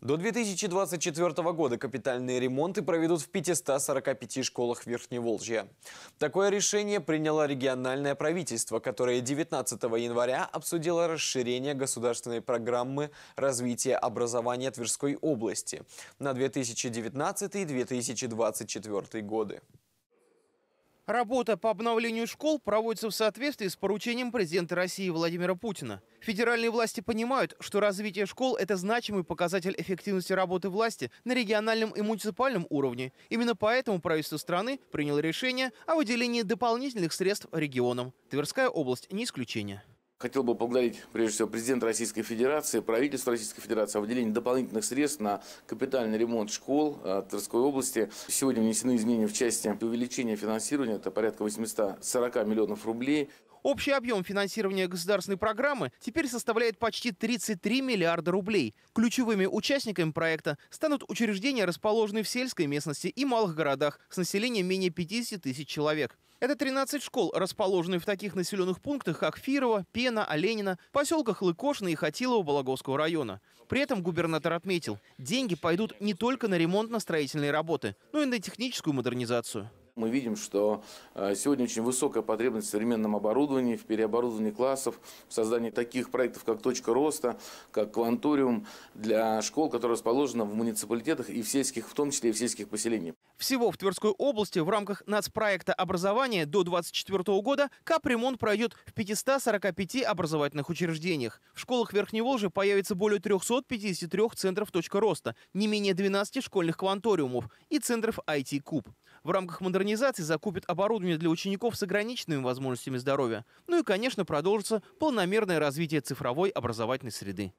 До 2024 года капитальные ремонты проведут в 545 школах Верхневолжья. Такое решение приняло региональное правительство, которое 19 января обсудило расширение государственной программы развития образования Тверской области на 2019-2024 годы. Работа по обновлению школ проводится в соответствии с поручением президента России Владимира Путина. Федеральные власти понимают, что развитие школ – это значимый показатель эффективности работы власти на региональном и муниципальном уровне. Именно поэтому правительство страны приняло решение о выделении дополнительных средств регионам. Тверская область не исключение. Хотел бы поблагодарить, прежде всего, президента Российской Федерации, правительство Российской Федерации о выделении дополнительных средств на капитальный ремонт школ э, Тверской области. Сегодня внесены изменения в части увеличения финансирования, это порядка 840 миллионов рублей. Общий объем финансирования государственной программы теперь составляет почти 33 миллиарда рублей. Ключевыми участниками проекта станут учреждения, расположенные в сельской местности и малых городах с населением менее 50 тысяч человек. Это 13 школ, расположенные в таких населенных пунктах, как Фирова, Пена, Оленина, поселках Лыкошина и Хотилово Балаговского района. При этом губернатор отметил, деньги пойдут не только на ремонт на строительные работы, но и на техническую модернизацию. Мы видим, что э, сегодня очень высокая потребность в современном оборудовании, в переоборудовании классов, в создании таких проектов, как «Точка роста», как «Кванториум» для школ, которые расположены в муниципалитетах и в сельских, в том числе и в сельских поселениях. Всего в Тверской области в рамках нацпроекта образования до 2024 года капремонт пройдет в 545 образовательных учреждениях. В школах Верхней Волжи появится более 353 центров «Точка роста», не менее 12 школьных кванториумов и центров IT-куб. В рамках модернизации закупят оборудование для учеников с ограниченными возможностями здоровья. Ну и, конечно, продолжится полномерное развитие цифровой образовательной среды.